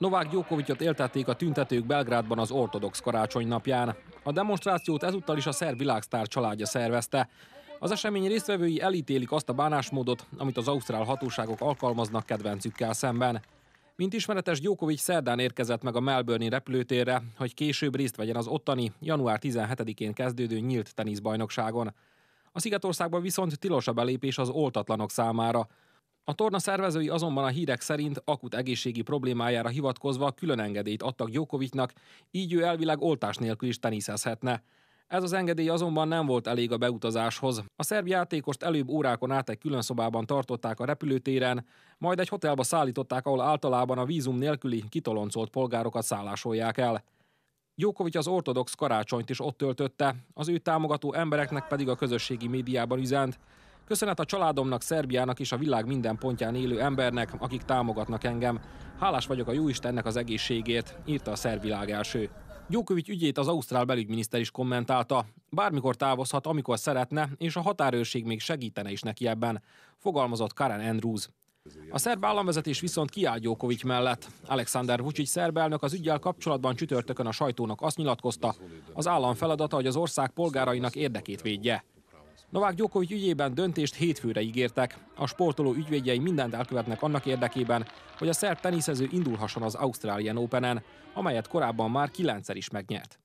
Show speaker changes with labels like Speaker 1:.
Speaker 1: Novák Gyókovicsot éltették a tüntetők Belgrádban az ortodox karácsony napján. A demonstrációt ezúttal is a szerb világsztár családja szervezte. Az esemény résztvevői elítélik azt a bánásmódot, amit az ausztrál hatóságok alkalmaznak kedvencükkel szemben. Mint ismeretes, Gyókovics szerdán érkezett meg a Melbourne repülőtérre, hogy később részt vegyen az ottani, január 17-én kezdődő nyílt teniszbajnokságon. A Szigetországban viszont tilos a belépés az oltatlanok számára – a torna szervezői azonban a hírek szerint akut egészségi problémájára hivatkozva külön engedélyt adtak Djokovicnak, így ő elvileg oltás nélkül is teniszezhetne. Ez az engedély azonban nem volt elég a beutazáshoz. A szerb játékost előbb órákon át egy külön szobában tartották a repülőtéren, majd egy hotelba szállították, ahol általában a vízum nélküli kitoloncolt polgárokat szállásolják el. Jókovics az ortodox karácsonyt is ott töltötte, az ő támogató embereknek pedig a közösségi médiában üzent. Köszönet a családomnak, Szerbiának és a világ minden pontján élő embernek, akik támogatnak engem. Hálás vagyok a Jóistennek az egészségért, írta a szervilág első. Gyókövic ügyét az ausztrál belügyminiszter is kommentálta. Bármikor távozhat, amikor szeretne, és a határőrség még segítene is neki ebben, fogalmazott Karen Andrews. A szerb államvezetés viszont kiáll Gyókovics mellett. Alexander Vucic szerb elnök az ügyel kapcsolatban csütörtökön a sajtónak azt nyilatkozta, az állam feladata, hogy az ország polgárainak érdekét védje. Novák Gyokovics ügyében döntést hétfőre ígértek. A sportoló ügyvédjei mindent elkövetnek annak érdekében, hogy a szerb teniszező indulhasson az Australian Open-en, amelyet korábban már kilencszer is megnyert.